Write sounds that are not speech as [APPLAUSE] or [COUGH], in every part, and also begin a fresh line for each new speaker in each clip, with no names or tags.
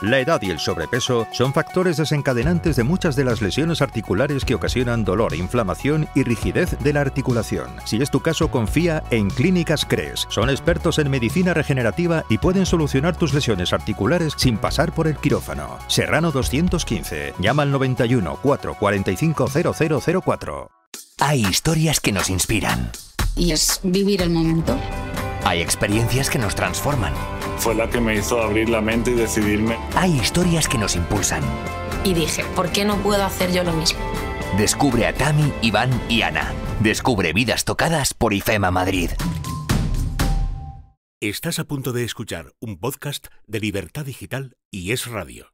La edad y el sobrepeso son factores desencadenantes de muchas de las lesiones articulares que ocasionan dolor, inflamación y rigidez de la articulación. Si es tu caso, confía en Clínicas CRES. Son expertos en medicina regenerativa y pueden solucionar tus lesiones articulares sin pasar por el quirófano. Serrano 215. Llama al 91 445 0004. Hay historias que nos inspiran. Y es vivir el momento. Hay experiencias que nos transforman fue la que me hizo abrir la mente y decidirme. Hay historias que nos impulsan.
Y dije, ¿por qué no puedo hacer yo lo mismo?
Descubre a Tami, Iván y Ana. Descubre vidas tocadas por IFEMA Madrid. Estás a punto de escuchar un podcast de Libertad Digital y Es Radio.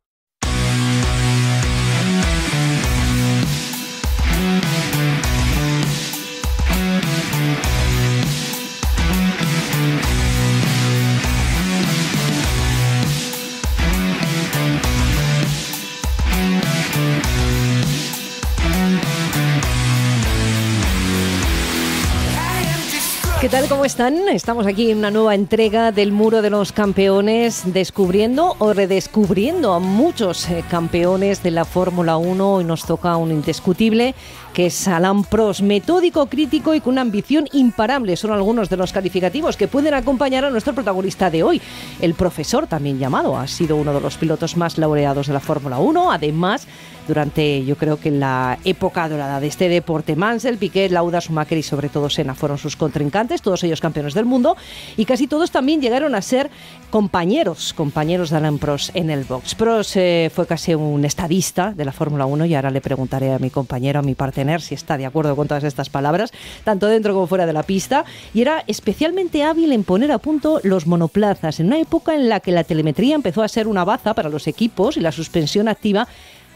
¿Qué tal? ¿Cómo están? Estamos aquí en una nueva entrega del Muro de los Campeones, descubriendo o redescubriendo a muchos eh, campeones de la Fórmula 1. Hoy nos toca un indiscutible que es Alan Prost, metódico, crítico y con una ambición imparable. Son algunos de los calificativos que pueden acompañar a nuestro protagonista de hoy. El profesor, también llamado, ha sido uno de los pilotos más laureados de la Fórmula 1. Además, durante yo creo que la época dorada de este deporte, Mansell, Piquet, Lauda, Schumacher y sobre todo Senna fueron sus contrincantes, todos ellos campeones del mundo y casi todos también llegaron a ser compañeros, compañeros de Alan Prost en el box. Prost eh, fue casi un estadista de la Fórmula 1 y ahora le preguntaré a mi compañero, a mi parte si está de acuerdo con todas estas palabras, tanto dentro como fuera de la pista, y era especialmente hábil en poner a punto los monoplazas, en una época en la que la telemetría empezó a ser una baza para los equipos y la suspensión activa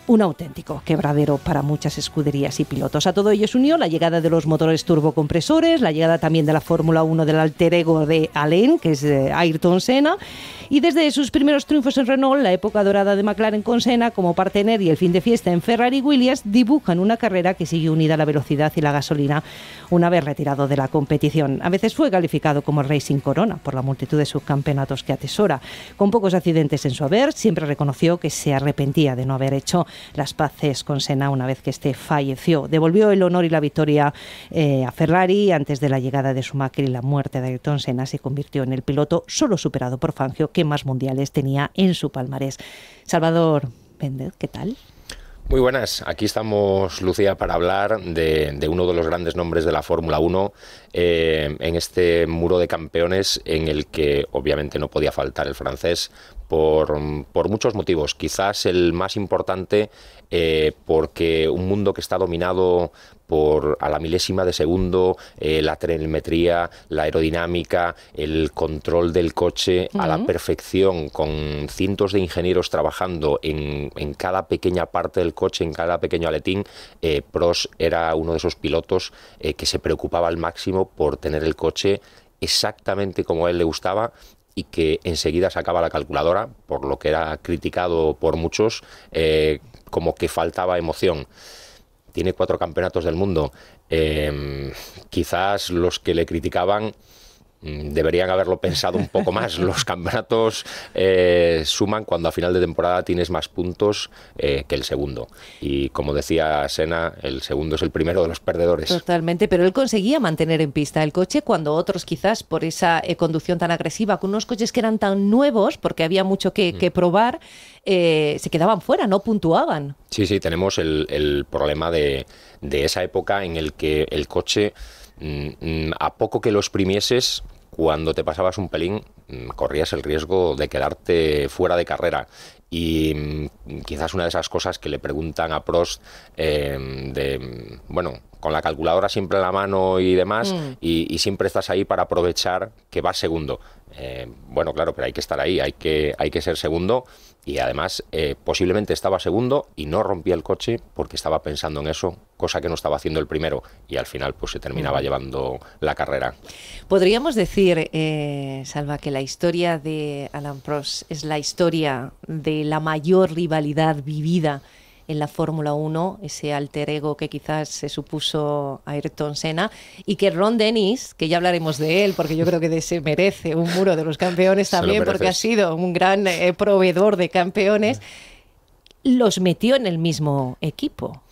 un auténtico quebradero para muchas escuderías y pilotos. A todo ello se unió la llegada de los motores turbocompresores, la llegada también de la Fórmula 1 del alter ego de Alain, que es eh, Ayrton Senna, y desde sus primeros triunfos en Renault, la época dorada de McLaren con Senna como partener y el fin de fiesta en Ferrari Williams dibujan una carrera que sigue unida a la velocidad y la gasolina una vez retirado de la competición. A veces fue calificado como rey sin Corona por la multitud de subcampeonatos que atesora. Con pocos accidentes en su haber, siempre reconoció que se arrepentía de no haber hecho las paces con Senna una vez que este falleció. Devolvió el honor y la victoria eh, a Ferrari antes de la llegada de Schumacher y la muerte de Ayrton Senna se convirtió en el piloto solo superado por Fangio que más mundiales tenía en su palmarés. Salvador ¿qué tal?
Muy buenas, aquí estamos Lucía para hablar de, uno de los grandes nombres de la Fórmula 1 eh, en este muro de campeones en el que obviamente no podía faltar el francés por, muchos motivos. Quizás el más importante eh, porque un mundo que está dominado por a la milésima de segundo eh, la telemetría, la aerodinámica, el control del coche a la perfección, con cientos de ingenieros trabajando en, en, cada pequeña parte del coche, en cada pequeño aletín, eh, Prost era uno de esos pilotos que se preocupaba al máximo por tener el coche exactamente como a él le gustaba y que enseguida sacaba la calculadora, por lo que era criticado por muchos, eh, como que faltaba emoción. Tiene cuatro campeonatos del mundo. Eh, quizás los que le criticaban Mm, deberían haberlo pensado un poco más. [LAUGHS] Los campeonatos eh, suman cuando a final de temporada tienes más puntos eh, que el segundo. Y como decía Sena, el segundo es el primero de los perdedores.
Totalmente, pero él conseguía mantener en pista el coche cuando otros quizás por esa eh, conducción tan agresiva, con unos coches que eran tan nuevos, porque había mucho que, mm. probar, se quedaban fuera, no puntuaban.
Sí, sí, tenemos el, problema de, de esa época en el que el coche... Mm, mm, a poco que los primieses, cuando te pasabas un pelín, mm, corrías el riesgo de quedarte fuera de carrera. Y quizás una de esas cosas que le preguntan a Prost em, de, bueno, con la calculadora siempre en la mano y demás, y, siempre estás ahí para aprovechar que vas segundo. Eh, bueno, claro, pero hay que estar ahí, hay que, hay que ser segundo y además eh, posiblemente estaba segundo y no rompía el coche porque estaba pensando en eso, cosa que no estaba haciendo el primero y al final pues se terminaba llevando la carrera.
Podríamos decir, eh, Salva, que la historia de Alan Prost es la historia de la mayor rivalidad vivida en la Fórmula 1, ese alter ego que quizás se supuso Ayrton Senna, y que Ron Dennis, que ya hablaremos de él, porque yo creo que se merece un muro de los campeones [LAUGHS] también, porque ha sido un gran eh, proveedor de campeones, los metió en el mismo equipo.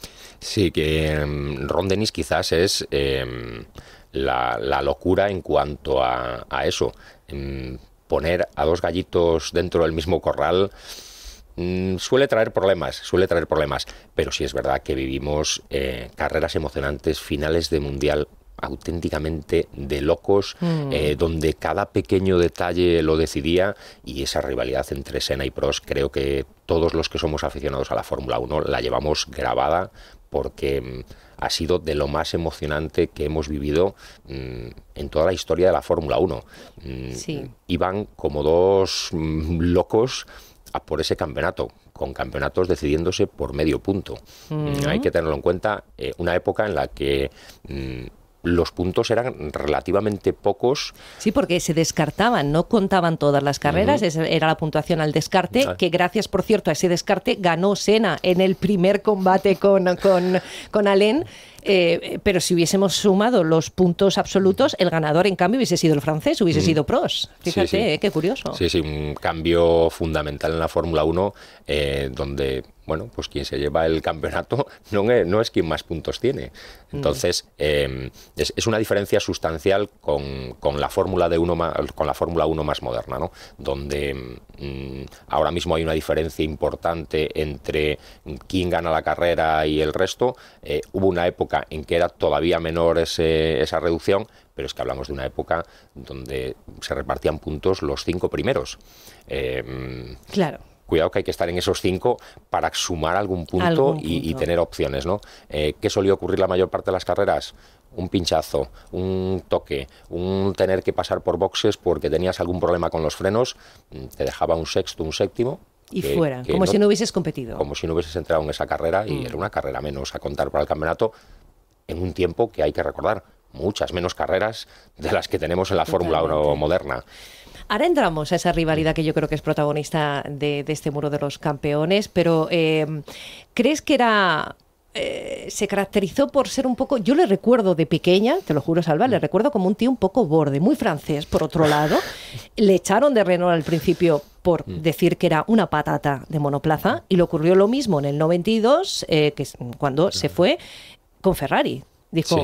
Sí, que em, Ron Dennis quizás es em, la, locura en cuanto a, a eso. Em, poner a dos gallitos dentro del mismo corral Mm, suele traer problemas, suele traer problemas, pero sí es verdad que vivimos eh, carreras emocionantes, finales de mundial auténticamente de locos, mm. eh, donde cada pequeño detalle lo decidía y esa rivalidad entre Senna y Prost creo que todos los que somos aficionados a la Fórmula 1 la llevamos grabada porque mm, ha sido de lo más emocionante que hemos vivido en toda la historia de la Fórmula 1. Iban como dos locos por ese campeonato, con campeonatos decidiéndose por medio punto. Mm. Hay que tenerlo en cuenta, eh, una época en la que... Mm, los puntos eran relativamente pocos. Sí,
porque se descartaban, no contaban todas las carreras, era la puntuación al descarte, que gracias, por cierto, a ese descarte ganó Sena en el primer combate con, con, con Alén. Eh, pero si hubiésemos sumado los puntos absolutos, el ganador en cambio hubiese sido el francés, hubiese mm. sido pros Fíjate, eh, qué curioso. Sí,
sí, un cambio fundamental en la Fórmula 1 eh, donde bueno, pues quien se lleva el campeonato no es, quien más puntos tiene. Mm. Entonces, es, una diferencia sustancial con, con la Fórmula de uno con la Fórmula 1 más moderna, ¿no? Donde mm, ahora mismo hay una diferencia importante entre quién gana la carrera y el resto. hubo una época en que era todavía menor ese, esa reducción, pero es que hablamos de una época donde se repartían puntos los cinco primeros. Em, claro cuidado que hay que estar en esos cinco para sumar algún punto, Y, tener opciones, ¿no? Eh, ¿Qué solía ocurrir la mayor parte de las carreras? Un pinchazo, un toque, un tener que pasar por boxes porque tenías algún problema con los frenos, mm, te dejaba un sexto, un séptimo. Y fuera, como si no hubieses competido. Como si no hubieses entrado en esa carrera y mm. era una carrera menos a contar para el campeonato en un tiempo que hay que recordar, muchas menos carreras de las que tenemos en la Fórmula 1 moderna.
Ahora entramos a esa rivalidad que yo creo que es protagonista de, este muro de los campeones, pero eh, ¿crees que era eh, se caracterizó por ser un poco, yo le recuerdo de pequeña, te lo juro Salva, le mm. recuerdo como un tío un poco borde, muy francés por otro lado. [LAUGHS] le echaron de Renault al principio por mm. decir que era una patata de monoplaza y le ocurrió lo mismo en el 92, eh, que cuando se mm. fue con Ferrari. Dijo,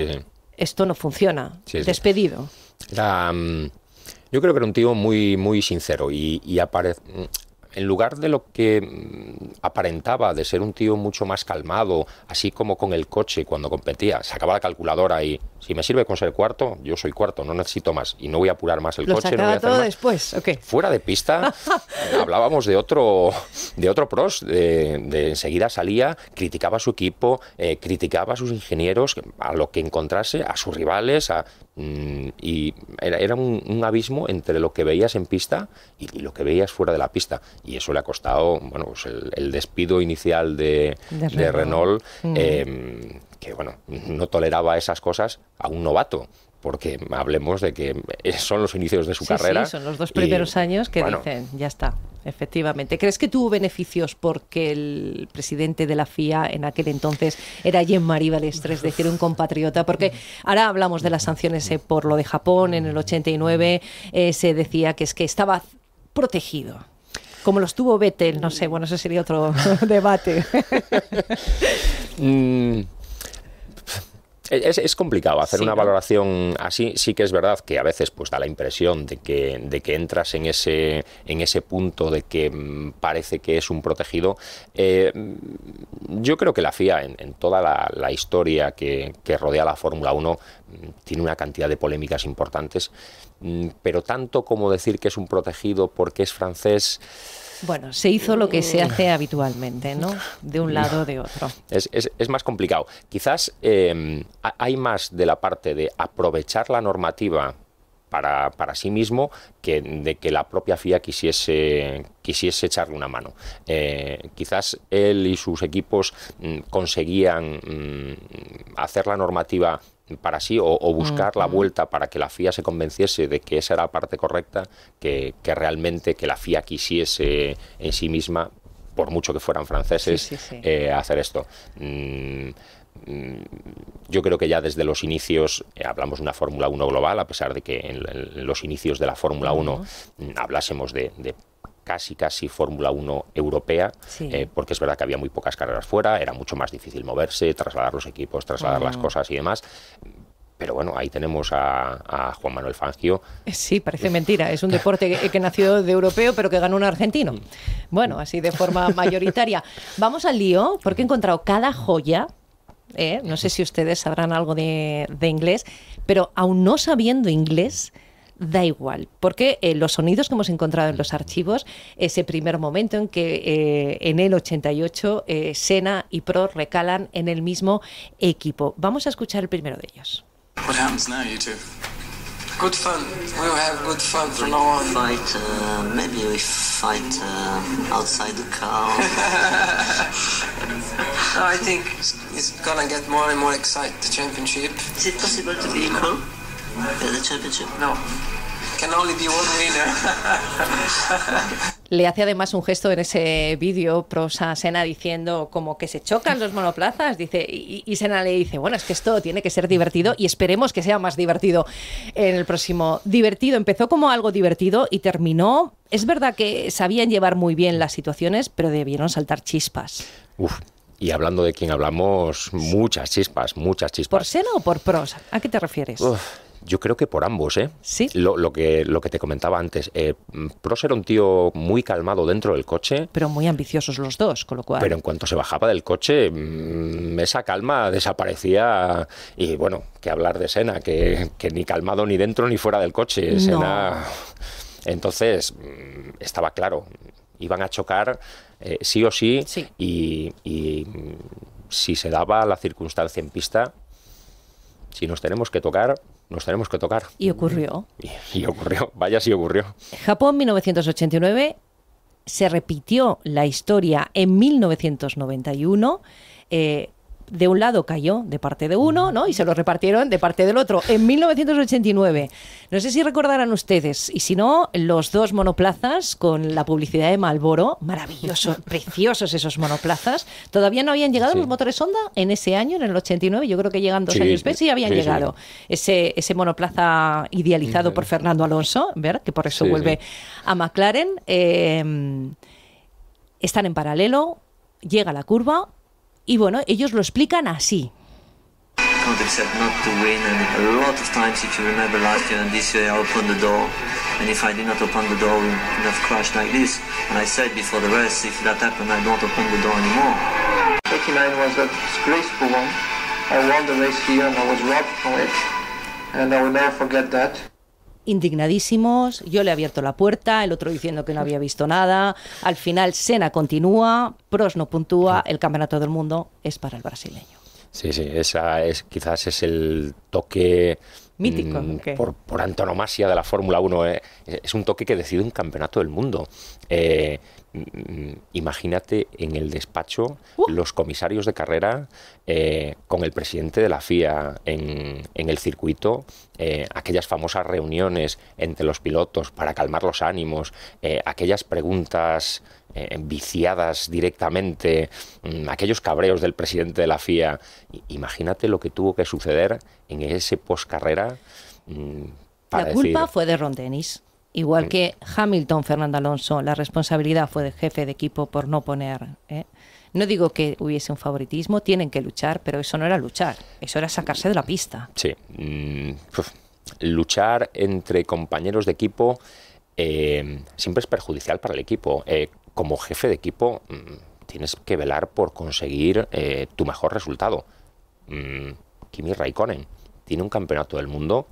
esto no funciona, despedido.
Mm, yo creo que era un tío muy, muy sincero y, y en lugar de lo que mm, aparentaba de ser un tío mucho más calmado, así como con el coche cuando competía, sacaba la calculadora y si me sirve con ser cuarto, yo soy cuarto, no necesito más y no voy a apurar más el coche. no voy a todo después, Fuera de pista [LAUGHS] hablábamos de otro, de otro pros, de, enseguida salía, criticaba a su equipo, eh, criticaba a sus ingenieros, a lo que encontrase, a sus rivales, a Mm, y era, era un, abismo entre lo que veías en pista y, lo que veías fuera de la pista. Y eso le ha costado bueno, pues el, despido inicial de, Renault, mm. em, que bueno, no toleraba esas cosas a un novato porque hablemos de que eh, son los inicios de su carrera. son los dos primeros años que dicen,
ya está, efectivamente. ¿Crees que tuvo beneficios porque el presidente de la FIA en aquel entonces era jean Marie Balestre, es decir, un compatriota? Porque ahora hablamos de las sanciones eh, por lo de Japón en el 89, eh, se decía que es que estaba protegido como los tuvo Vettel, no sé, bueno, ese sería otro [LAUGHS] debate. [LAUGHS]
Mm, es, complicado hacer una valoración así. Sí que es verdad que a veces pues da la impresión de que, de que entras en ese, en ese punto de que mm, parece que es un protegido. Eh, mm, yo creo que la FIA en, toda la, historia que, que, rodea la Fórmula 1 mm, tiene una cantidad de polémicas importantes, pero tanto como decir que es un protegido porque es francés
bueno, se hizo lo que se hace habitualmente, ¿no? De un lado o de otro.
Es, más complicado. Quizás em, hay más de la parte de aprovechar la normativa para, sí mismo que de que la propia FIA quisiese, quisiese echarle una mano. Eh, quizás él y sus equipos mm, conseguían mm, hacer la normativa para sí o, buscar la vuelta para que la FIA se convenciese de que esa era la parte correcta, que, realmente que la FIA quisiese en sí misma, por mucho que fueran franceses, eh, hacer esto. Mm, mm, yo creo que ya desde los inicios eh, hablamos de una Fórmula 1 global, a pesar de que en, los inicios de la Fórmula 1 hablásemos de casi, casi Fórmula 1 europea, eh, porque es verdad que había muy pocas carreras fuera, era mucho más difícil moverse, trasladar los equipos, trasladar las cosas y demás. Pero bueno, ahí tenemos a, Juan Manuel Fangio.
Eh, sí, parece mentira. Es un deporte que, nació de europeo, pero que ganó un argentino. Bueno, así de forma mayoritaria. Vamos al lío, porque he encontrado cada joya. Eh, no sé si ustedes sabrán algo de inglés, pero aún no sabiendo inglés, da igual, porque eh, los sonidos que hemos encontrado en los archivos, ese primer momento en que eh, en el 88 eh, Sena y Pro recalan en el mismo equipo. Vamos a escuchar el primero de ellos. What Good fun. We'll have good
fun from now on. Fight, uh, maybe we fight uh, outside the car. [LAUGHS] no, I think it's gonna get more and more excited the championship. Is it possible to be equal? No. Can
only winner. Le hace además un gesto en ese vídeo, prosa Sena, diciendo como que se chocan los monoplazas. Dice, y, Sena le dice, bueno, es que esto tiene que ser divertido y esperemos que sea más divertido en el próximo. Divertido, empezó como algo divertido y terminó. Es verdad que sabían llevar muy bien las situaciones, pero debieron saltar chispas.
y hablando de quien hablamos, muchas chispas, muchas chispas.
¿Por Sena o por prosa? ¿A qué te refieres? Uf
yo creo que por ambos, ¿eh? Sí. Lo, que, lo que te comentaba antes. Eh, era un tío muy calmado dentro del coche.
Pero muy ambiciosos los dos, con lo cual. Pero en
cuanto se bajaba del coche, mm, esa calma desaparecía. Y bueno, que hablar de Sena, que, ni calmado ni dentro ni fuera del coche. Entonces, mm, estaba claro, iban a chocar eh, sí o sí, sí. Y, y si se daba la circunstancia en pista, si nos tenemos que tocar, nos tenemos que tocar. Y ocurrió. Y, ocurrió, vaya si ocurrió.
Japón 1989, se repitió la historia en 1991. Eh, de un lado cayó de parte de uno, ¿no? Y se lo repartieron de parte del otro en 1989. No sé si recordarán ustedes, y si no, los dos monoplazas con la publicidad de Malboro, maravillosos, [LAUGHS] preciosos esos monoplazas. Todavía no habían llegado los motores Honda en ese año, en el 89, yo creo que llegan dos años después, y habían llegado. Ese, ese monoplaza idealizado por Fernando Alonso, que por eso vuelve a McLaren. Eh, están en paralelo, llega la curva, not to
win, a lot of times if you remember last year And this year I opened the door, and if I did not open the door, we would have crashed like this. And I said before the rest, if that happened, I don't open the door anymore. 89 was a disgraceful one. I won the race here and I was robbed from it. And I will never forget that
indignadísimos, yo le he abierto la puerta, el otro diciendo que no había visto nada, al final Sena continúa, Pros no puntúa, el Campeonato del Mundo es para el brasileño.
Sí, sí, esa es, quizás es el toque mm, mítico. Por, antonomasia de la Fórmula 1. Eh, es un toque que decide un campeonato del mundo. Eh, Mm, imagínate en el despacho uh. los comisarios de carrera eh, con el presidente de la FIA en, el circuito, eh, aquellas famosas reuniones entre los pilotos para calmar los ánimos, eh, aquellas preguntas viciadas directamente, mm, aquellos cabreos del presidente de la FIA. Imagínate lo que tuvo que suceder en ese post carrera. Mm, la culpa fue
de Ron Igual que Hamilton, Fernando Alonso, la responsabilidad fue del jefe de equipo por no poner. ¿eh? No digo que hubiese un favoritismo, tienen que luchar, pero eso no era luchar, eso era sacarse de la pista.
Sí, mm, luchar entre compañeros de equipo eh, siempre es perjudicial para el equipo. Eh, como jefe de equipo mm, tienes que velar por conseguir tu mejor resultado. Mm, Kimi Raikkonen tiene un campeonato del mundo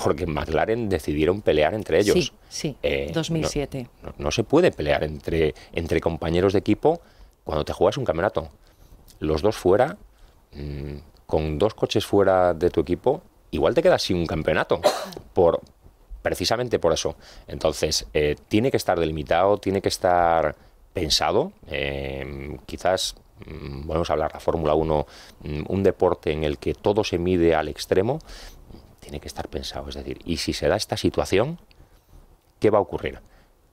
porque McLaren decidieron pelear entre ellos. Sí, sí, 2007. Eh, no, se puede pelear entre, entre compañeros de equipo cuando te juegas un campeonato. Los dos fuera, mm, con dos coches fuera de tu equipo, igual te quedas sin un campeonato, [COUGHS] por, precisamente por eso. Entonces, eh, tiene que estar delimitado, tiene que estar pensado. Eh, quizás mm, volvemos a hablar, la Fórmula 1, mm, un deporte en el que todo se mide al extremo, tiene que estar pensado. Es decir, y si se da esta situación, ¿qué va a ocurrir?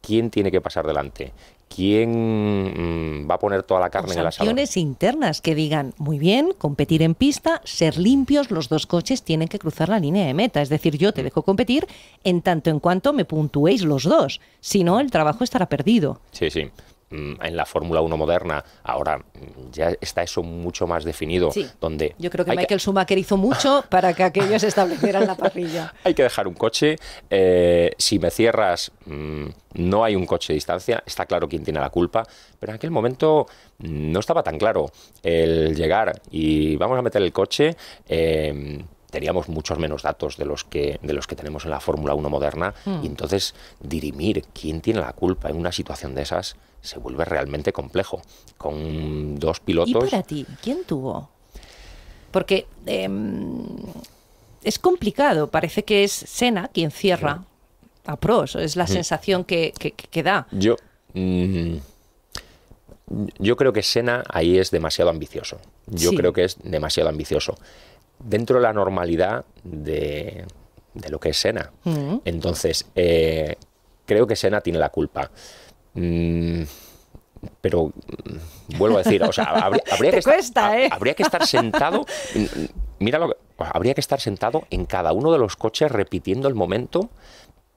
¿Quién tiene que pasar delante? ¿Quién mm, va a poner toda la carne en el
internas que digan, muy bien, competir en pista, ser limpios, los dos coches tienen que cruzar la línea de meta. Es decir, yo te dejo competir en tanto en cuanto me puntuéis los dos. Si no, el trabajo estará perdido.
Sí, sí. Mm, en la Fórmula 1 moderna, ahora mm, ya está eso mucho más definido. Donde Yo creo que Michael que...
Schumacher hizo mucho [LAUGHS] para que aquellos establecieran la parrilla.
[LAUGHS] Hay que dejar un coche. Eh, si me cierras, mm, no hay un coche de distancia. Está claro quién tiene la culpa. Pero en aquel momento no estaba tan claro el llegar y vamos a meter el coche. Eh, teníamos muchos menos datos de los que, de los que tenemos en la Fórmula 1 moderna hmm. y entonces dirimir quién tiene la culpa en una situación de esas se vuelve realmente complejo. Con dos pilotos... ¿Y para
ti? ¿Quién tuvo? Porque em, es complicado, parece que es Sena quien cierra a pros, es la hmm. sensación que, que, da.
Yo... Mm, yo creo que Sena ahí es demasiado ambicioso. Yo creo que es demasiado ambicioso dentro de la normalidad de, de lo que es Sena. Mm. Entonces, eh, creo que Sena tiene la culpa. Mm, pero mm, vuelvo a decir, habría, [LAUGHS] que,
¿eh? habría que estar sentado.
Mira habría que estar sentado en cada uno de los coches repitiendo el momento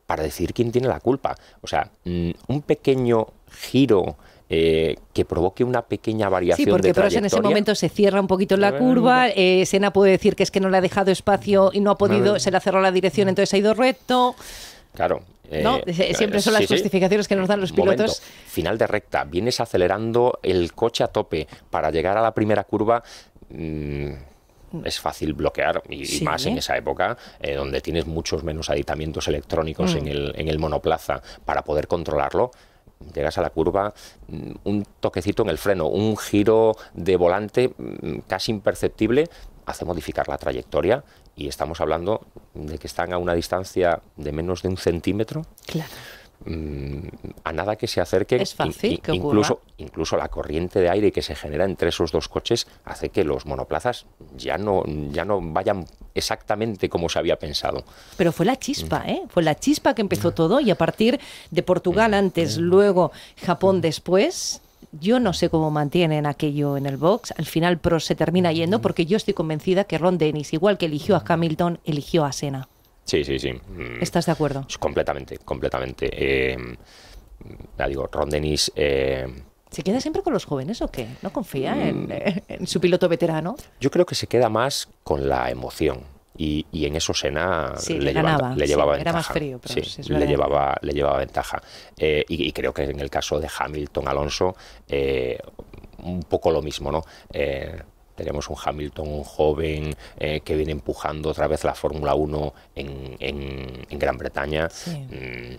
para decir quién tiene la culpa. O sea, un pequeño giro eh, que provoque una pequeña variación. Sí, porque de en ese momento
se cierra un poquito la curva, eh, Sena puede decir que es que no le ha dejado espacio y no ha podido, se le ha cerrado la dirección, entonces ha ido recto.
Claro, eh, Siempre son las justificaciones
que nos dan los pilotos.
Final de recta, vienes acelerando el coche a tope para llegar a la primera curva. Mm, es fácil bloquear y, más en esa época donde tienes muchos menos aditamientos electrónicos mm. en, el, en el monoplaza para poder controlarlo. Llegas a la curva, mm, un toquecito en el freno, un giro de volante mm, casi imperceptible hace modificar la trayectoria y estamos hablando de que están a una distancia de menos de un centímetro. Claro Mm, a nada que se acerque. Es fácil incluso, incluso la corriente de aire que se genera entre esos dos coches hace que los monoplazas ya no, ya no vayan exactamente como se había pensado.
Pero fue la chispa, mm. ¿eh? Fue la chispa que empezó todo y a partir de Portugal mm. antes, luego Japón después, yo no sé cómo mantienen aquello en el box. Al final Pro se termina yendo porque yo estoy convencida que Ron Dennis, igual que eligió a Hamilton, eligió a Senna.
Sí, sí, sí. Mm. ¿Estás de acuerdo? Pues completamente, completamente. Eh, ya digo, Ron Denis. Eh,
¿Se queda siempre con los jóvenes o qué? ¿No confía mm. eh, en, su piloto veterano?
Yo creo que se queda más con la emoción. Y, y en eso Sena le, llevaba, le, llevaba, ventaja. Era eh, más frío, pero sí, le, llevaba, le llevaba ventaja. y, y, creo que en el caso de Hamilton Alonso, un poco lo mismo, ¿no? Tenemos un Hamilton un joven eh, que viene empujando otra vez la Fórmula 1 en, Gran Bretaña. Mm,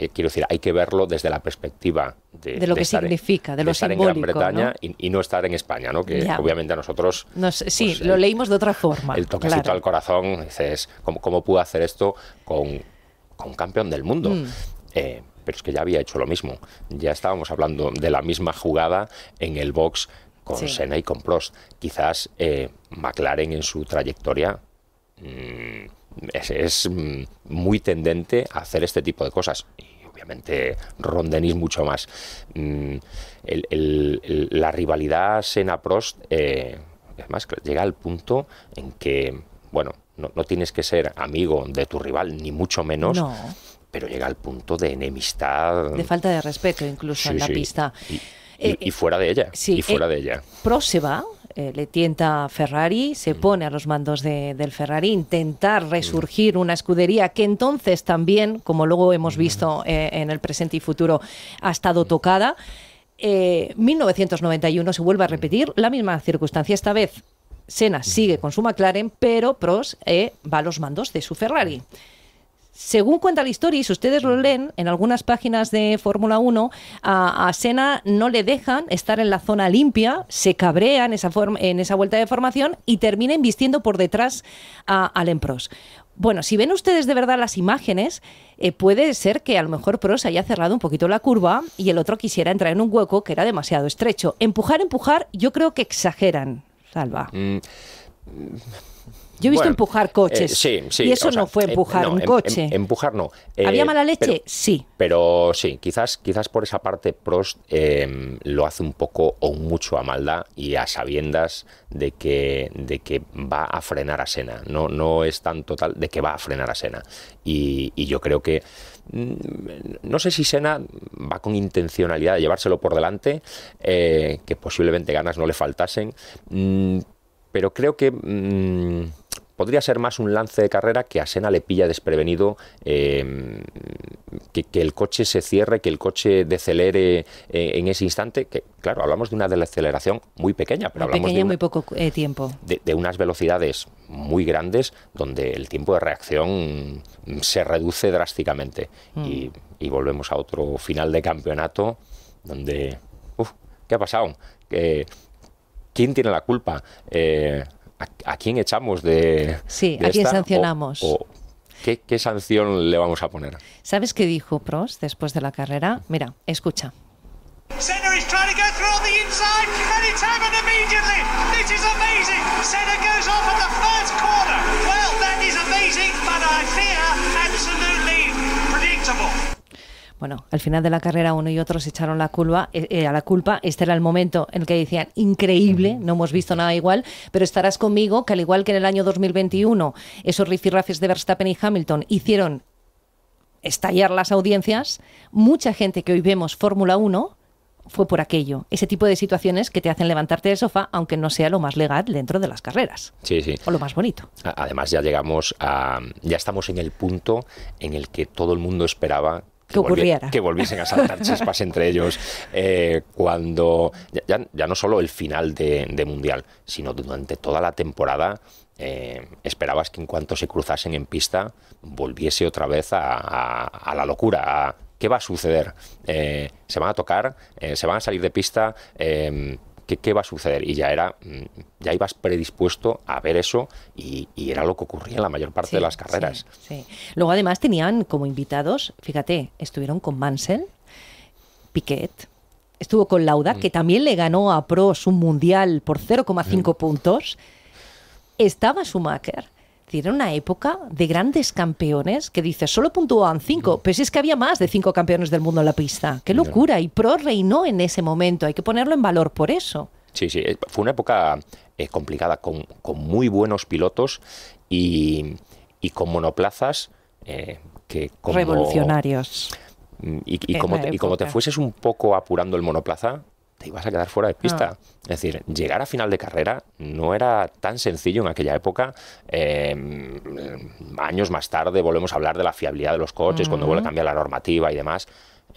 eh, quiero decir, hay que verlo desde la perspectiva de, lo que
significa, de, estar en Gran Bretaña
Y, no estar en España, ¿no? Que obviamente a nosotros...
sí, pues, lo leímos de otra
forma. El toquecito al corazón, dices, ¿cómo, cómo pudo hacer esto con, con, campeón del mundo? Mm. Eh, pero es que ya había hecho lo mismo. Ya estábamos hablando de la misma jugada en el box con Senna y con Prost. Quizás eh, McLaren en su trayectoria mm, es, mm, muy tendente a hacer este tipo de cosas. Y obviamente Ron mucho más. Mm, la rivalidad Senna-Prost, además, eh, llega al punto en que, bueno, no, tienes que ser amigo de tu rival, ni mucho menos. Pero llega al punto de enemistad. De falta de
respeto, incluso en la pista.
Eh, y, fuera de ella. Sí, y fuera eh, de ella.
Pro se va, eh, le tienta a Ferrari, se mm. pone a los mandos del Ferrari, intentar mm. resurgir una escudería que entonces también, como luego hemos mm. visto en el presente y futuro, ha estado tocada. 1991 se vuelve a repetir la misma circunstancia, esta vez Senna sigue con su McLaren, pero Pros va a los mandos de su Ferrari según cuenta la historia, y si ustedes lo leen en algunas páginas de Fórmula 1, a, Senna no le dejan estar en la zona limpia, se cabrea en esa, vuelta de formación y termina vistiendo por detrás a, a pros Bueno, si ven ustedes de verdad las imágenes, eh, puede ser que a lo mejor Prost haya cerrado un poquito la curva y el otro quisiera entrar en un hueco que era demasiado estrecho. Empujar, empujar, yo creo que exageran, Salva.
Mm, yo he visto empujar eh, coches. sí, sí, y eso no fue empujar un coche. empujar no. Em, em, eh, ¿Había mala leche? sí. Pero sí, quizás, quizás por esa parte Prost em, lo hace un poco o mucho a maldad y a sabiendas de que, de que va a frenar a Sena. No, no es tan total de que va a frenar a Sena. Y, yo creo que mm, no sé si Sena va con intencionalidad de llevárselo por delante, eh, que posiblemente ganas no le faltasen, mm, pero creo que mm, podría ser más un lance de carrera que a Sena le pilla desprevenido, em, que, el coche se cierre, que el coche decelere eh, en ese instante, que claro, hablamos de una desaceleración muy pequeña, pero hablamos de,
poco eh, tiempo.
De, unas velocidades muy grandes donde el tiempo de reacción mm, se reduce drásticamente mm. y, volvemos a otro final de campeonato donde, ¡Uf! ¿qué ha pasado? que ¿Quién tiene la culpa? Eh, ¿a, ¿a, quién echamos de... Sí, de ¿a quién sancionamos? O, o, ¿qué, ¿Qué sanción le vamos a poner?
¿Sabes qué dijo Prost después de la carrera? Mira, escucha. Senna is trying to go through
on the inside and it's happened immediately. This is amazing. Senna goes off at the first corner. Well, that is amazing, but I fear absolutely
predictable. Bueno, al final de la carrera uno y otro se echaron la culpa, eh, eh, a la culpa. Este era el momento en el que decían, increíble, no hemos visto nada igual, pero estarás conmigo que al igual que en el año 2021 esos rifirrafes de Verstappen y Hamilton hicieron estallar las audiencias, mucha gente que hoy vemos Fórmula 1 fue por aquello. Ese tipo de situaciones que te hacen levantarte del sofá, aunque no sea lo más legal dentro de las carreras. Sí, sí. O lo más
bonito. Además, ya llegamos a. Ya estamos en el punto en el que todo el mundo esperaba que, ocurriera. que volviesen a saltar [LAUGHS] chispas entre ellos eh, cuando ya, no solo el final de, Mundial, sino durante toda la temporada eh, esperabas que en cuanto se cruzasen en pista volviese otra vez a, la locura, qué va a suceder. Eh, se van a tocar, se van a salir de pista, que qué va a suceder. Y ya era, mm, ya ibas predispuesto a ver eso y, era lo que ocurría en la mayor parte de las carreras.
Luego además tenían como invitados, fíjate, estuvieron con Mansell, Piquet, estuvo con Lauda, mm. que también le ganó a Pros un mundial por 0,5 mm. puntos. Estaba Schumacher era una época de grandes campeones que dice solo puntuaban cinco, mm. pero si es que había más de cinco campeones del mundo en la pista. ¡Qué locura! Y Pro reinó en ese momento, hay que ponerlo en valor por eso.
Sí, sí, eh, fue una época eh, complicada, con, muy buenos pilotos y, con monoplazas eh, que Revolucionarios. Mm, y, como te, fueses un poco apurando el monoplaza, te ibas a quedar fuera de pista. Ah. Es decir, llegar a final de carrera no era tan sencillo en aquella época. Em, em, años más tarde volvemos a hablar de la fiabilidad de los coches, cuando vuelve a cambiar la normativa y demás.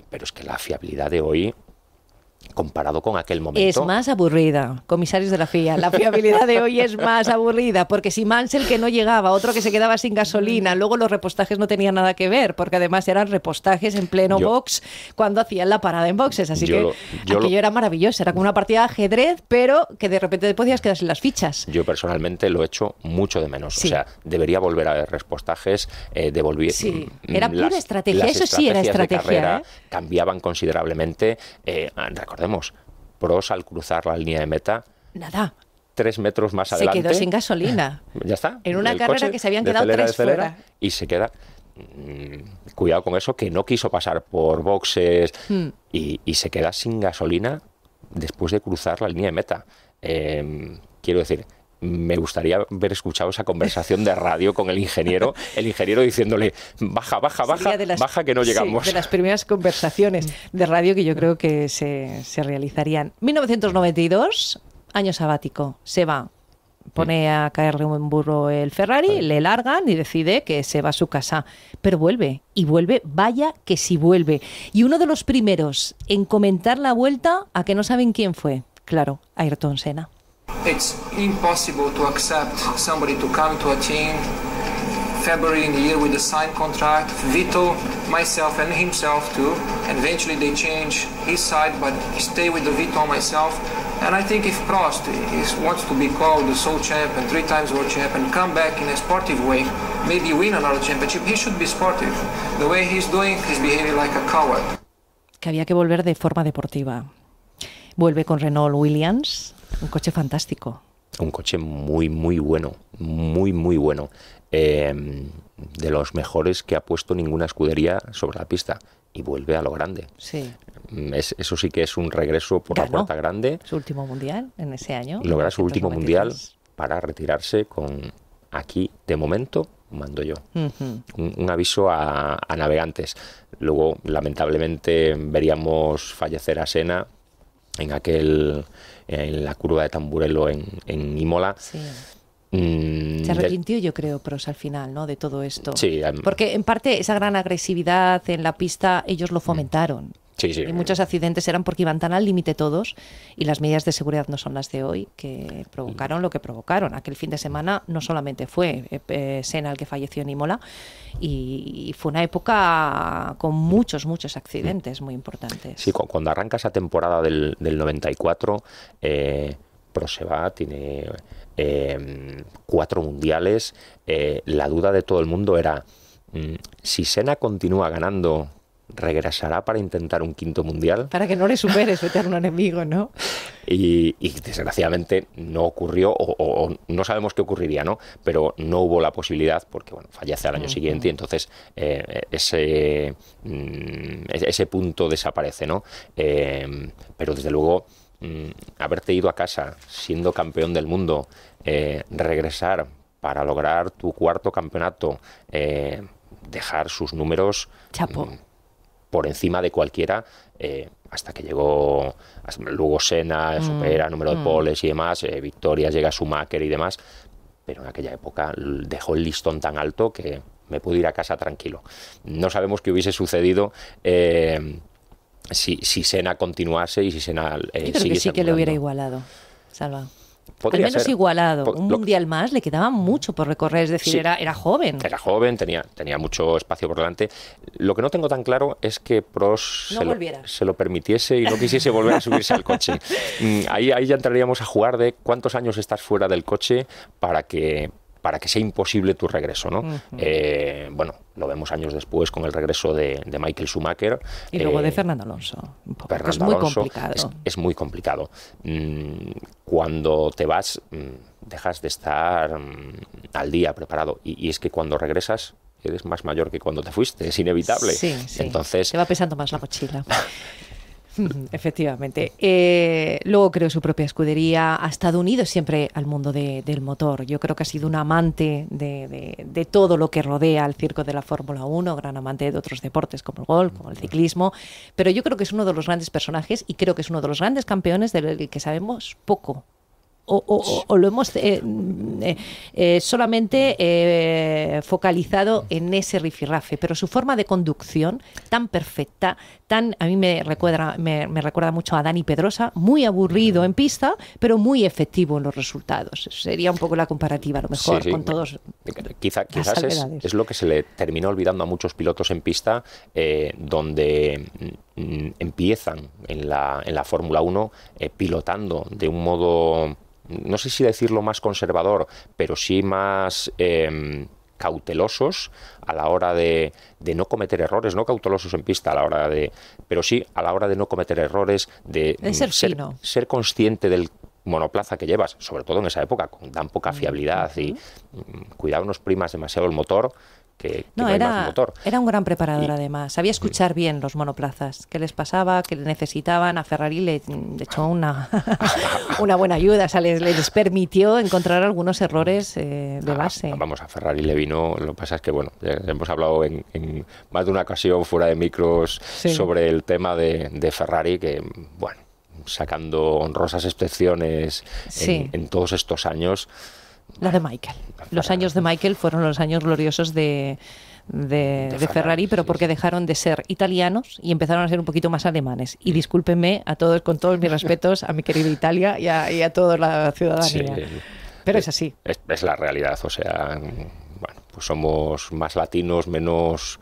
Pero es que la fiabilidad de hoy comparado con aquel momento. Es más
aburrida, comisarios de la FIA. La fiabilidad de hoy es más aburrida, porque si Mansell que no llegaba, otro que se quedaba sin gasolina, luego los repostajes no tenían nada que ver, porque además eran repostajes en pleno box cuando hacían la parada en boxes. Así que aquello era maravilloso, era como una partida de ajedrez, pero que de repente te podías quedar en las fichas.
Yo personalmente lo he hecho mucho de menos. O sea, debería volver a ver repostajes, eh, devolver. Sí, mm, era pura estrategia, eso sí era estrategia. ¿eh? Cambiaban considerablemente. Eh, vemos, pros al cruzar la línea de meta. Nada. Tres metros más adelante. Se quedó sin
gasolina.
[LAUGHS] ya está. En una carrera que se habían quedado tres fuera. Y se queda. Mm, cuidado con eso, que no quiso pasar por boxes hmm. y, se queda sin gasolina después de cruzar la línea de meta. Em, quiero decir, me gustaría haber escuchado esa conversación de radio con el ingeniero, el ingeniero diciéndole, baja, baja, baja, baja que no llegamos. de las
primeras conversaciones de radio que yo creo que se, realizarían. 1992, año sabático, se va pone a caer un burro el Ferrari, le largan y decide que se va a su casa. Pero vuelve, y vuelve, vaya que si vuelve. Y uno de los primeros en comentar la vuelta, a que no saben quién fue, claro, Ayrton Senna.
it's impossible to accept somebody to come to a team February in the year with a signed contract, Vito, myself, and himself too. And eventually they change his side, but stay with the Vito myself. And I think if Prost is, wants to be called the sole champ and three times world champ and come back in a sportive way, maybe win another championship, he should be sportive. The way he's doing, he's behaving like a coward.
Que había que volver de forma deportiva. Vuelve con Renault Williams, un coche fantástico.
Un coche muy, muy bueno, muy, muy bueno. Em, de los mejores que ha puesto ninguna escudería sobre la pista. Y vuelve a lo grande. Sí. Mm, eso sí que es un regreso por la puerta grande. Su último mundial
en ese año. lograr su último mundial
para retirarse con aquí, de momento, mando yo. un, aviso a, a, navegantes. Luego, lamentablemente, veríamos fallecer a Sena en aquel en la curva de Tamburello en, en Imola. Mm, Se arrepintió,
yo creo, Pros al final, ¿no? De todo esto. Porque en parte esa gran agresividad en la pista ellos lo mm. fomentaron. Y muchos accidentes eran porque iban tan al límite todos y las medidas de seguridad no son las de hoy que provocaron lo que provocaron. Aquel fin de semana no solamente fue eh, eh, Sena el que falleció en Imola y, fue una época con muchos, muchos accidentes muy importantes.
Sí, cuando arranca esa temporada del, 94, eh, Proseba tiene em, cuatro mundiales. Eh, la duda de todo el mundo era mm, si Sena continúa ganando regresará para intentar un quinto mundial.
Para que no le supere su un enemigo, ¿no?
Y, desgraciadamente no ocurrió, o, no sabemos qué ocurriría, ¿no? Pero no hubo la posibilidad, porque bueno, fallece al año siguiente, y entonces eh, ese, mm, ese punto desaparece, ¿no? Em, pero desde luego, mm, haberte ido a casa siendo campeón del mundo, eh, regresar para lograr tu cuarto campeonato, eh, dejar sus números. Chapo. Mm, por encima de cualquiera eh, hasta que llegó luego Sena, mm. supera número de mm. poles y demás, eh, Victoria victorias, llega Schumacher y demás, pero en aquella época dejó el listón tan alto que me pude ir a casa tranquilo. No sabemos qué hubiese sucedido. Eh, si, si Sena continuase y si Sena... Yo creo que sí que le
hubiera igualado, Salva al menos igualado. un mundial más le quedaba mucho por recorrer, es decir, era, era joven. Era
joven, tenía, tenía mucho espacio por delante. Lo que no tengo tan claro es que Pros se, lo, permitiese y no quisiese volver a subirse al coche. [LAUGHS] Mm, ahí, ahí ya entraríamos a jugar de cuántos años estás fuera del coche para que, para que sea imposible tu regreso. ¿no? Eh, bueno, lo vemos años después con el regreso de, Michael Schumacher. Y luego de eh,
Fernando Alonso. Fernando es muy Alonso complicado.
Es, muy complicado. Mm, cuando te vas, mm, dejas de estar mm, al día preparado. y, es que cuando regresas, eres más mayor que cuando te fuiste, es inevitable. Sí, Entonces, te va
pesando más la mochila. [LAUGHS] [LAUGHS] Efectivamente. Eh, luego creó su propia escudería, ha estado unido siempre al mundo del motor. Yo creo que ha sido un amante de, todo lo que rodea al circo de la Fórmula 1, gran amante de otros deportes como el golf, como el ciclismo, pero yo creo que es uno de los grandes personajes y creo que es uno de los grandes campeones del que sabemos poco o, lo hemos eh, mm, eh, eh, solamente focalizado en ese rifirrafe, pero su forma de conducción tan perfecta, tan a mí me recuerda, me, recuerda mucho a Dani Pedrosa, muy aburrido en pista, pero muy efectivo en los resultados. Sería un poco la comparativa, a lo mejor, con todos.
Quizá, quizás es, es, lo que se le terminó olvidando a muchos pilotos en pista, donde Mm, empiezan en la, en la Fórmula 1 eh, pilotando de un modo, no sé si decirlo más conservador, pero sí más em, cautelosos a la hora de, de, no cometer errores, no cautelosos en pista a la hora de, pero sí a la hora de no cometer errores, de, mm, ser, ser, consciente del monoplaza que llevas, sobre todo en esa época, con tan poca fiabilidad y mm, cuidado, primas demasiado el motor, no, era, Era
un gran preparador además, sabía escuchar bien los monoplazas, qué les pasaba, qué necesitaban, a Ferrari le, echó una, [LAUGHS] una buena ayuda, o les, permitió encontrar algunos errores eh, de ah, base.
vamos, a Ferrari le vino, lo que pasa es que bueno, hemos hablado en, más de una ocasión fuera de micros sobre el tema de, Ferrari, que bueno, sacando honrosas excepciones en todos estos años,
la de Michael. Los años de Michael fueron los años gloriosos de, de, Ferrari, pero porque dejaron de ser italianos y empezaron a ser un poquito más alemanes. Y mm. discúlpenme a todos, con todos mis respetos, a mi querida Italia y a, toda la ciudadanía. pero es así.
es, la realidad, o sea, pues somos más latinos, menos,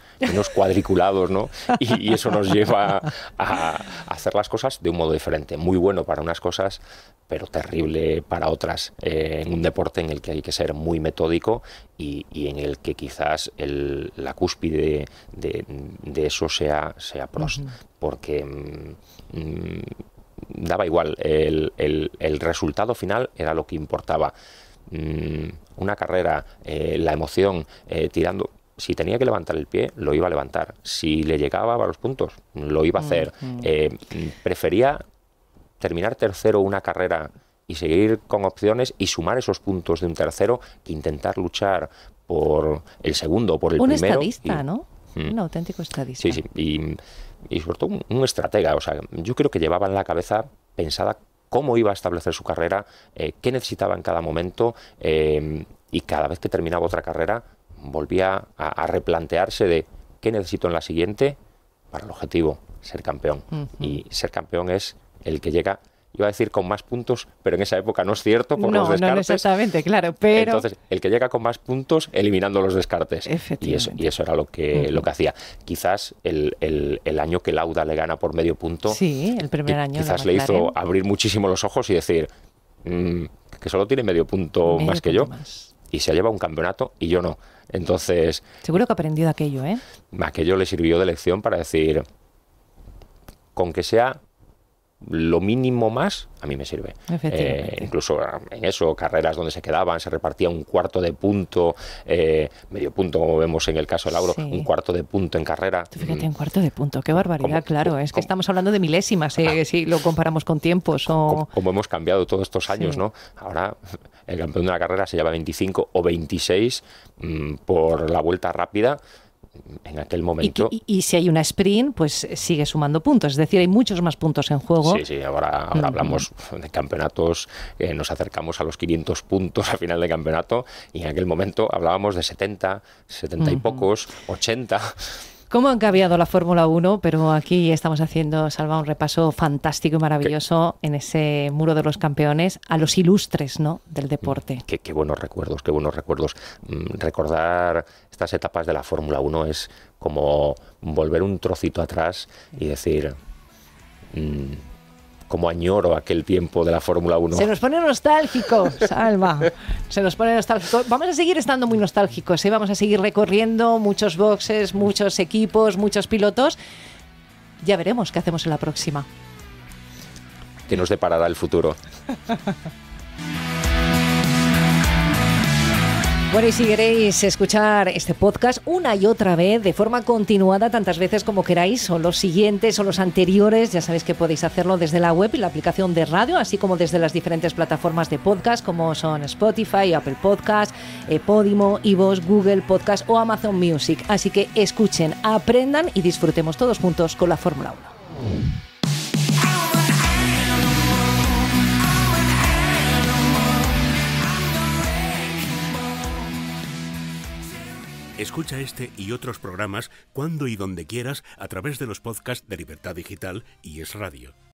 cuadriculados, ¿no? Y, eso nos lleva a, hacer las cosas de un modo diferente. Muy bueno para unas cosas, pero terrible para otras. Eh, en un deporte en el que hay que ser muy metódico y, en el que quizás la cúspide de, eso sea, sea Prost. Porque. Mm, mm, daba igual, el, resultado final era lo que importaba. Mm, una carrera, eh, la emoción, eh, tirando, si tenía que levantar el pie, lo iba a levantar. Si le llegaba a los puntos, lo iba a hacer. Mm, mm. Eh, prefería terminar tercero una carrera y seguir con opciones y sumar esos puntos de un tercero que intentar luchar por el segundo, o por el primero. Un estadista, ¿no? Mm. Un
auténtico estadista.
Sí, sí. Y, sobre todo un, estratega. O sea, yo creo que llevaba en la cabeza pensada cómo iba a establecer su carrera, eh, qué necesitaba en cada momento em, y cada vez que terminaba otra carrera volvía a, replantearse de qué necesito en la siguiente para el objetivo, ser campeón. Y ser campeón es el que llega iba a decir con más puntos, pero en esa época no es cierto por los descartes. No,
exactamente, claro, pero... Entonces,
el que llega con más puntos eliminando los descartes. Y eso, y eso era lo que, lo que hacía. Quizás el, año que Lauda le gana por medio punto... Sí, el primer año. Quizás le hizo abrir muchísimo los ojos y decir mm, que solo tiene medio punto más que yo. Y se ha llevado un campeonato y yo no. Entonces...
Seguro que aprendió de aquello, ¿eh?
Aquello le sirvió de lección para decir, con que sea lo mínimo más, a mí me sirve. Eh, incluso eh, en eso, carreras donde se quedaban, se repartía un cuarto de punto, eh, medio punto, como vemos en el caso de Lauro, un cuarto de punto en carrera.
fíjate, un mm. cuarto de punto, qué barbaridad, claro. es que estamos hablando de milésimas, si lo comparamos con tiempos. O...
Como, hemos cambiado todos estos años, ¿no? Ahora el campeón de la carrera se lleva 25 o 26 mm, por la vuelta rápida en aquel momento.
Y, si hay una sprint, pues eh, sigue sumando puntos. Es decir, hay muchos más puntos en juego. Sí, sí,
ahora, mm. hablamos de campeonatos, eh, nos acercamos a los 500 puntos a final de campeonato y en aquel momento hablábamos de 70, 70 y pocos, 80
cómo han cambiado la Fórmula 1, pero aquí estamos haciendo, Salva, un repaso fantástico y maravilloso en ese muro de los campeones a los ilustres ¿no? del mm, deporte.
Qué, buenos recuerdos, qué buenos recuerdos. Mm, recordar estas etapas de la Fórmula 1 es como volver un trocito atrás y decir... Mm, como añoro aquel tiempo de la Fórmula 1. Se nos
pone nostálgico, Salva. Se nos pone nostálgico. Vamos a seguir estando muy nostálgicos, ¿eh? vamos a seguir recorriendo muchos boxes, muchos equipos, muchos pilotos. Ya veremos qué hacemos en la próxima.
Que nos deparará el futuro. [LAUGHS]
Bueno, y si queréis escuchar este podcast una y otra vez, de forma continuada, tantas veces como queráis, o los siguientes o los anteriores, ya sabéis que podéis hacerlo desde la web y la aplicación de radio, así como desde las diferentes plataformas de podcast, como son Spotify, Apple Podcast, eh, Podimo, Ivos, Google Podcast o Amazon Music. Así que escuchen, aprendan y disfrutemos todos juntos con la Fórmula 1.
Escucha este y otros programas cuando y donde quieras a través de los podcasts de Libertad Digital y Es Radio.